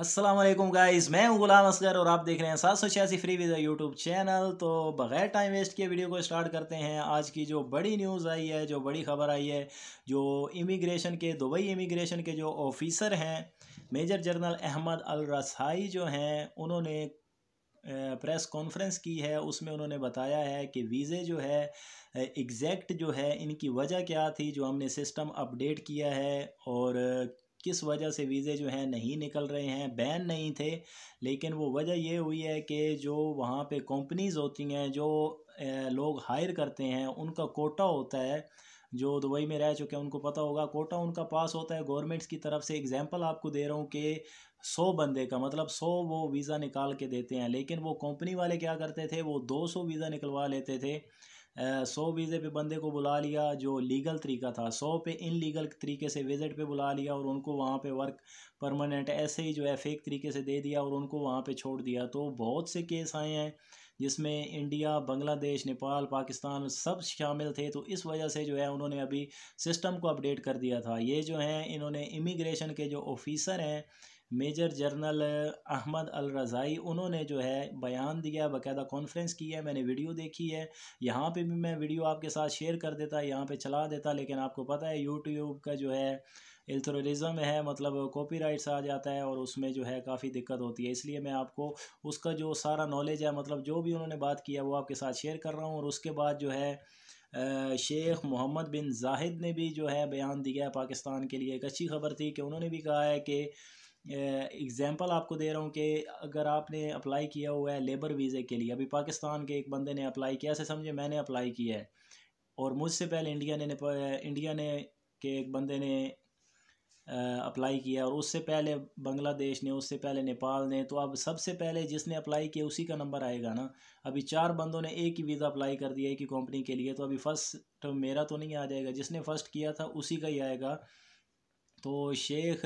Aslam guys मैं हूं गुलाम असगर और आप देख रहे हैं सात सौ छियासी फ्री विद यूट्यूब चैनल तो बगैर टाइम वेस्ट किए वीडियो को स्टार्ट करते हैं आज की जो बड़ी न्यूज़ आई है जो बड़ी खबर आई है जो इमिग्रेशन के दुबई इमिग्रेशन के जो ऑफिसर हैं मेजर जनरल अहमद अल रसाई जो हैं उन्होंने प्रेस कॉन्फ्रेंस की है उसमें उन्होंने बताया है कि वीज़े जो है एग्जैक्ट जो है इनकी वजह क्या थी जो हमने सिस्टम अपडेट किया है और किस वजह से वीज़े जो हैं नहीं निकल रहे हैं बैन नहीं थे लेकिन वो वजह ये हुई है कि जो वहाँ पे कंपनीज़ होती हैं जो लोग हायर करते हैं उनका कोटा होता है जो दुबई में रह चुके हैं उनको पता होगा कोटा उनका पास होता है गवर्नमेंट्स की तरफ से एग्जांपल आपको दे रहा हूँ कि सौ बंदे का मतलब सौ वो वीज़ा निकाल के देते हैं लेकिन वो कंपनी वाले क्या करते थे वो दो सौ वीज़ा निकलवा लेते थे सौ वीज़े पे बंदे को बुला लिया जो लीगल तरीका था सौ पे इन लीगल तरीके से विज़िट पे बुला लिया और उनको वहाँ पे वर्क परमानेंट ऐसे ही जो है फेक तरीके से दे दिया और उनको वहाँ पे छोड़ दिया तो बहुत से केस आए हैं जिसमें इंडिया बांग्लादेश नेपाल पाकिस्तान सब शामिल थे तो इस वजह से जो है उन्होंने अभी सिस्टम को अपडेट कर दिया था ये जो हैं इन्होंने इमिग्रेशन के जो ऑफिसर हैं major general Ahmed al Raisi उन्होंने जो है बयान दिया बाकायदा कॉन्फ्रेंस की है मैंने वीडियो देखी है यहाँ पे भी मैं वीडियो आपके साथ शेयर कर देता यहाँ पे चला देता लेकिन आपको पता है यूट्यूब का जो है एल्थोरिज्म है मतलब कॉपीराइट्स आ जाता है और उसमें जो है काफ़ी दिक्कत होती है इसलिए मैं आपको उसका जो सारा नॉलेज है मतलब जो भी उन्होंने बात किया वो आपके साथ शेयर कर रहा हूँ और उसके बाद जो है शेख मोहम्मद बिन जाहिद ने भी जो है बयान दिया है पाकिस्तान के लिए एक अच्छी खबर थी कि उन्होंने भी कहा है कि एग्ज़ाम्पल आपको दे रहा हूँ कि अगर आपने अप्लाई किया हुआ है लेबर वीज़े के लिए अभी पाकिस्तान के एक बंदे ने अप्लाई किया से समझे मैंने अप्लाई किया है और मुझसे पहले इंडिया ने इंडिया ने के एक बंदे ने अप्लाई किया और उससे पहले बांग्लादेश ने उससे पहले नेपाल ने तो अब सबसे पहले जिसने अप्लाई किया उसी का नंबर आएगा ना अभी चार बंदों ने एक ही वीज़ा अप्लाई कर दिया एक ही कंपनी के लिए तो अभी फ़र्स्ट तो मेरा तो नहीं आ जाएगा जिसने फ़र्स्ट किया था उसी का ही आएगा तो शेख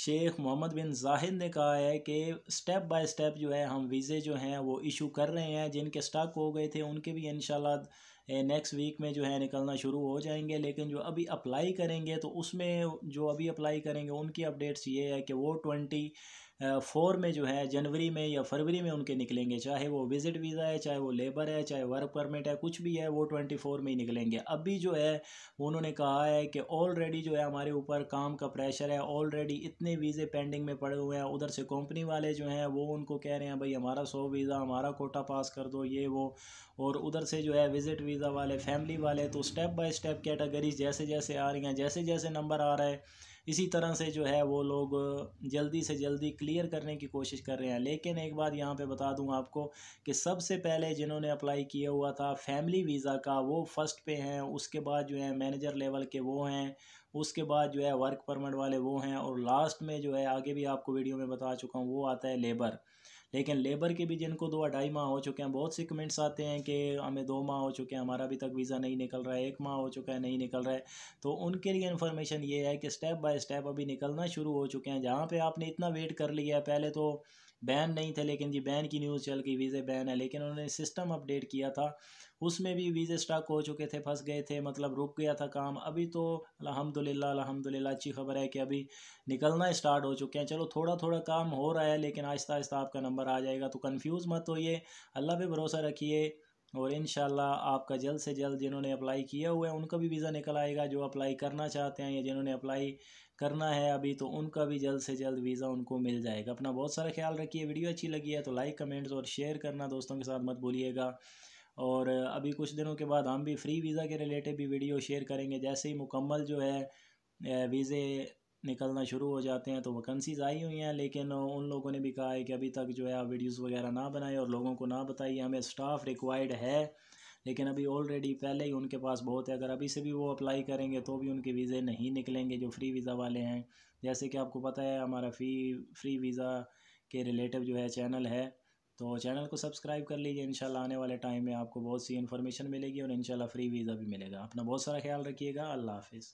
शेख मोहम्मद बिन जाहिद ने कहा है कि स्टेप बाय स्टेप जो है हम वीज़े जो हैं वो इशू कर रहे हैं जिनके स्टाक हो गए थे उनके भी इन नेक्स्ट वीक में जो है निकलना शुरू हो जाएंगे लेकिन जो अभी अप्लाई करेंगे तो उसमें जो अभी अप्लाई करेंगे उनकी अपडेट्स ये है कि वो ट्वेंटी फोर में जो है जनवरी में या फरवरी में उनके निकलेंगे चाहे वो विज़िट वीज़ा है चाहे वो लेबर है चाहे वर्क परमिट है कुछ भी है वो ट्वेंटी फोर में ही निकलेंगे अभी जो है उन्होंने कहा है कि ऑलरेडी जो है हमारे ऊपर काम का प्रेशर है ऑलरेडी इतने वीज़े पेंडिंग में पड़े हुए हैं उधर से कंपनी वाले जो हैं वो उनको कह रहे हैं भाई हमारा सौ वीज़ा हमारा कोटा पास कर दो ये वो और उधर से जो है विज़िट वीज़ा वाले फैमिली वाले तो स्टेप बाय स्टेप कैटेगरीज जैसे जैसे आ रही हैं जैसे जैसे नंबर आ रहा है इसी तरह से जो है वो लोग जल्दी से जल्दी क्लियर करने की कोशिश कर रहे हैं लेकिन एक बात यहाँ पे बता दूँ आपको कि सबसे पहले जिन्होंने अप्लाई किया हुआ था फैमिली वीज़ा का वो फर्स्ट पे हैं उसके बाद जो है मैनेजर लेवल के वो हैं उसके बाद जो है वर्क परमिट वाले वो हैं और लास्ट में जो है आगे भी आपको वीडियो में बता चुका हूँ वो आता है लेबर लेकिन लेबर के भी जिनको दो अढ़ाई माह हो चुके हैं बहुत से कमेंट्स आते हैं कि हमें दो माह हो चुके हैं हमारा अभी तक वीज़ा नहीं निकल रहा है एक माह हो चुका है नहीं निकल रहा है तो उनके लिए इन्फॉर्मेशन ये है कि स्टेप बाय स्टेप अभी निकलना शुरू हो चुके हैं जहाँ पर आपने इतना वेट कर लिया है पहले तो बैन नहीं थे लेकिन जी बैन की न्यूज़ चल गई वीज़े बैन है लेकिन उन्होंने सिस्टम अपडेट किया था उसमें भी वीज़े स्टॉक हो चुके थे फंस गए थे मतलब रुक गया था काम अभी तो अलहमदिल्ला अलहमदिल्ला अच्छी खबर है कि अभी निकलना स्टार्ट हो चुके हैं चलो थोड़ा थोड़ा काम हो रहा है लेकिन आहिस्ता आहिस्ता आपका नंबर आ जाएगा तो कन्फ्यूज़ मत होइए अल्लाह पर भरोसा रखिए और इन आपका जल्द से जल्द जिन्होंने अप्लाई किया हुआ है उनका भी वीज़ा निकल आएगा जो अप्लाई करना चाहते हैं या जिन्होंने अप्लाई करना है अभी तो उनका भी जल्द से जल्द वीज़ा उनको मिल जाएगा अपना बहुत सारा ख्याल रखिए वीडियो अच्छी लगी है तो लाइक कमेंट्स और शेयर करना दोस्तों के साथ मत भूलिएगा और अभी कुछ दिनों के बाद हम भी फ्री वीज़ा के रिलेटेड भी वीडियो शेयर करेंगे जैसे ही मुकम्मल जो है वीज़े निकलना शुरू हो जाते हैं तो वैकेंसीज आई हुई हैं लेकिन उन लोगों ने भी कहा है कि अभी तक जो है वीडियोज़ वगैरह ना बनाए और लोगों को ना बताइए हमें स्टाफ़ रिक्वायर्ड है लेकिन अभी ऑलरेडी पहले ही उनके पास बहुत है अगर अभी से भी वो अप्लाई करेंगे तो भी उनके वीज़े नहीं निकलेंगे जो फ्री वीज़ा वाले हैं जैसे कि आपको पता है हमारा फ्री फ्री वीज़ा के रिलेटिव जो है चैनल है तो चैनल को सब्सक्राइब कर लीजिए इंशाल्लाह आने वाले टाइम में आपको बहुत सी इन्फॉर्मेशन मिलेगी और इंशाल्लाह फ्री वीज़ा भी मिलेगा अपना बहुत सारा ख्याल रखिएगा अल्लाह हाफिज़